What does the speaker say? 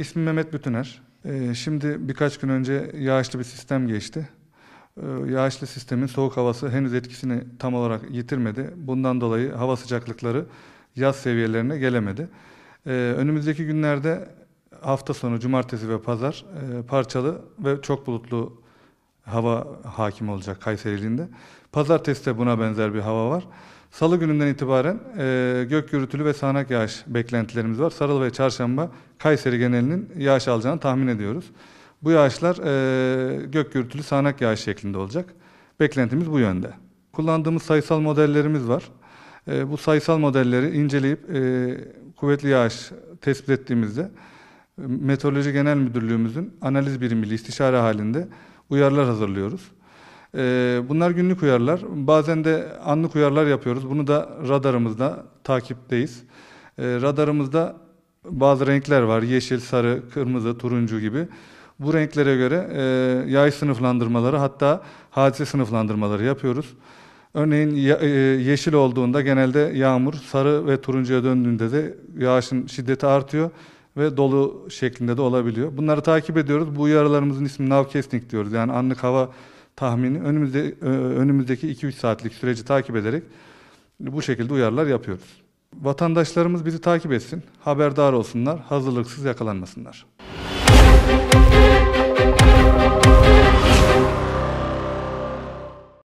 İsmim Mehmet Bütüner. Ee, şimdi birkaç gün önce yağışlı bir sistem geçti. Ee, yağışlı sistemin soğuk havası henüz etkisini tam olarak yitirmedi. Bundan dolayı hava sıcaklıkları yaz seviyelerine gelemedi. Ee, önümüzdeki günlerde hafta sonu cumartesi ve pazar e, parçalı ve çok bulutlu hava hakim olacak Kayseriliğinde. Pazartesi de buna benzer bir hava var. Salı gününden itibaren e, gök gürültülü ve sağanak yağış beklentilerimiz var. Sarıl ve çarşamba Kayseri genelinin yağış alacağını tahmin ediyoruz. Bu yağışlar e, gök gürültülü sağanak yağış şeklinde olacak. Beklentimiz bu yönde. Kullandığımız sayısal modellerimiz var. E, bu sayısal modelleri inceleyip e, kuvvetli yağış tespit ettiğimizde e, Meteoroloji Genel Müdürlüğümüzün analiz birimiyle istişare halinde uyarılar hazırlıyoruz. E, bunlar günlük uyarılar. Bazen de anlık uyarılar yapıyoruz. Bunu da radarımızda takipteyiz. E, radarımızda bazı renkler var. Yeşil, sarı, kırmızı, turuncu gibi. Bu renklere göre e, yay sınıflandırmaları hatta hadise sınıflandırmaları yapıyoruz. Örneğin e, yeşil olduğunda genelde yağmur, sarı ve turuncuya döndüğünde de yağışın şiddeti artıyor ve dolu şeklinde de olabiliyor. Bunları takip ediyoruz. Bu uyarılarımızın ismi navcasting diyoruz. Yani anlık hava tahmini önümüzde, e, önümüzdeki 2-3 saatlik süreci takip ederek bu şekilde uyarılar yapıyoruz. Vatandaşlarımız bizi takip etsin, haberdar olsunlar, hazırlıksız yakalanmasınlar.